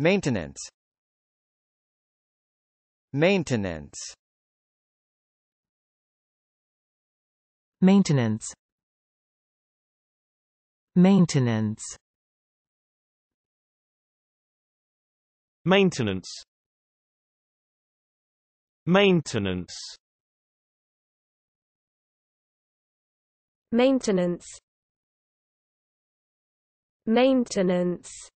Maintenance Maintenance Maintenance Maintenance Maintenance Maintenance Maintenance Maintenance